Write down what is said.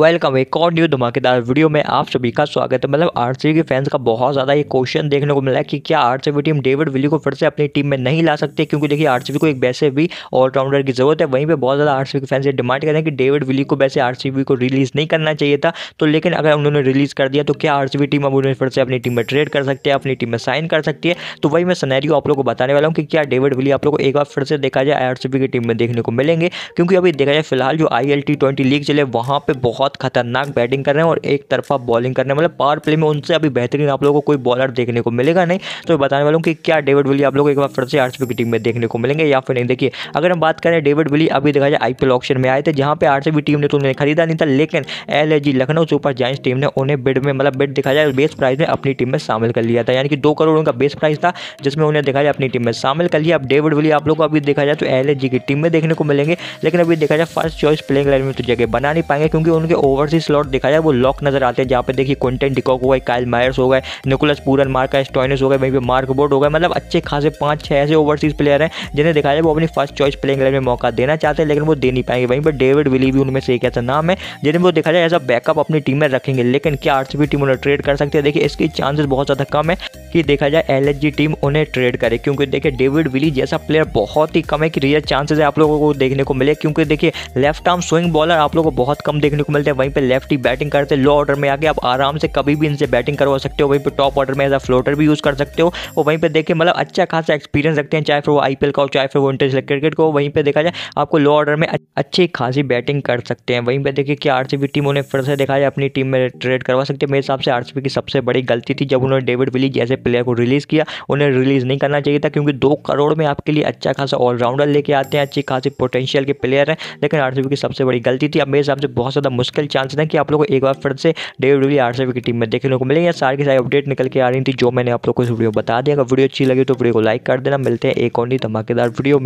welcome एक और new धमाकेदार वीडियो में आप सभी का स्वागत है मतलब आरसीबी के फैंस का बहुत ज़्यादा ये क्वेश्चन देखने को मिला है कि क्या आरसीबी टीम डेविड विली को फिर से अपनी टीम में नहीं ला सकते क्योंकि देखिए आरसीबी को एक वैसे भी ऑलराउंडर की जरूरत है वहीं पर बहुत ज़्यादा आरसीबी के फैंस ये डिमांड कर रहे हैं कि डेविड विली को वैसे आर को रिलीज़ नहीं करना चाहिए था तो लेकिन अगर उन्होंने रिलीज़ कर दिया तो क्या आर टीम अब उन्हें फिर से अपनी टीम में ट्रेड कर सकती है अपनी टीम में साइन कर सकती है तो वही मैं सनैरियो आप लोग को बताने वाला हूँ कि क्या डेविड विली आप लोग को एक बार फिर से देखा जाए आर की टीम में देखने को मिलेंगे क्योंकि अभी देखा जाए फिलहाल जो आई एल लीग चले वहाँ पर बहुत बहुत खतरनाक बैटिंग कर रहे हैं और एक तरफा बॉलिंग करने मतलब पावर प्ले में उनसे अभी बेहतरीन आप लोगों को कोई बॉलर देखने को मिलेगा नहीं तो बताने वाला हूँ कि क्या डेविड विली आप लोग एक बार फिर से आरसीबी की टीम में देखने को मिलेंगे या फिर नहीं देखिए अगर हम बात करें डेविड विली अभी देखा जाए आईपीएल ऑप्शन में आए थे जहाँ पर आरसीबी टीम ने तो उन्हें खरीदा नहीं था लेकिन एल लखनऊ सुपर जाइंस टीम ने उन्हें बिड में मतलब बिड दिखा जाए बेस प्राइस में अपनी टीम में शामिल कर लिया था यानी कि दो करोड़ उनका बेस प्राइस था जिसमें उन्हें देखा जाए अपनी टीम में शामिल कर लिया अब डेविड विली आप लोग को अभी देखा जाए तो एल की टीम में देखने को मिलेंगे लेकिन अभी देखा जाए फर्स्ट चॉइस प्लेइंग लाइन में तो जगह बना नहीं पाएंगे क्योंकि उनके जो ओवरसी स्लॉट देखा जाए वो लॉक नजर आते हैं जहाँ पे देखिए क्विंटन डिकॉक हुआ है काइल मायर्स हो गए निकोलस पूरन मार्का स्टॉइनस हो गए वहीं पर मार्क बोर्ड हो गए मतलब अच्छे खासे पाँच छः ऐसे ओवरसीज प्लेयर हैं जिन्हें दिखाया वो अपनी फर्स्ट चॉइस प्लेइंग में मौका देना चाहते हैं लेकिन वो दे नहीं पाएंगे वहीं पर डेविड विली भी उनमें से एक ऐसा नाम है जिन्हें वो देखा एज अ बैकअप अपनी टीम में रखेंगे लेकिन क्या आरसीबी टीम उन्हें ट्रेड कर सकते हैं देखिए इसकी चांसेस बहुत ज़्यादा कम है कि देखा जाए एल टीम उन्हें ट्रेड करे क्योंकि देखिए डेविड विली जैसा प्लेयर बहुत ही कम है कि रियल चांसेस है आप लोगों को देखने को मिले क्योंकि देखिए लेफ्ट आर्म स्विंग बॉलर आप लोगों को बहुत कम देखने को मिलते हैं वहीं पर लेफ्ट ही बैटिंग करते लो ऑर्डर में आगे आप आराम से कभी भी इनसे बैटिंग करवा सकते हो वहीं पर टॉप ऑर्डर में एज अ फ्लोटर भी यूज़ कर सकते हो और वहीं पर देखिए मतलब अच्छा खासा एक्सपीरियंस रखते हैं चाहे फिर वो आई का हो चाहे फिर वो इंटरनेशनल क्रिकेट को वहीं पर देखा जाए आपको लो ऑर्डर में अच्छी खासी बैटिंग कर सकते हैं वहीं पर देखिए कि आर टीम उन्हें फिर से देखा जाए अपनी टीम में ट्रेड करवा सकते हैं मेरे हिसाब से आर की सबसे बड़ी गलती थी जब उन्होंने डेविड विली जैसे प्लेयर को रिलीज़ किया उन्हें रिलीज़ नहीं करना चाहिए था क्योंकि दो करोड़ में आपके लिए अच्छा खासा ऑलराउंडर लेके आते हैं अच्छी खासी पोटेंशियल के प्लेयर हैं लेकिन आर की सबसे बड़ी गलती थी अब मेरे हिसाब से बहुत ज़्यादा मुश्किल चांस है कि आप लोग को एक बार फिर से डेविड विली आर की टीम में देखने को या सारी की सारी अपडेट निकल के आ रही थी जो मैंने आप लोग को इस वीडियो बता दिया अगर वीडियो अच्छी लगी तो वीडियो को लाइक कर देना मिलते हैं एक और धमाकेदार वीडियो में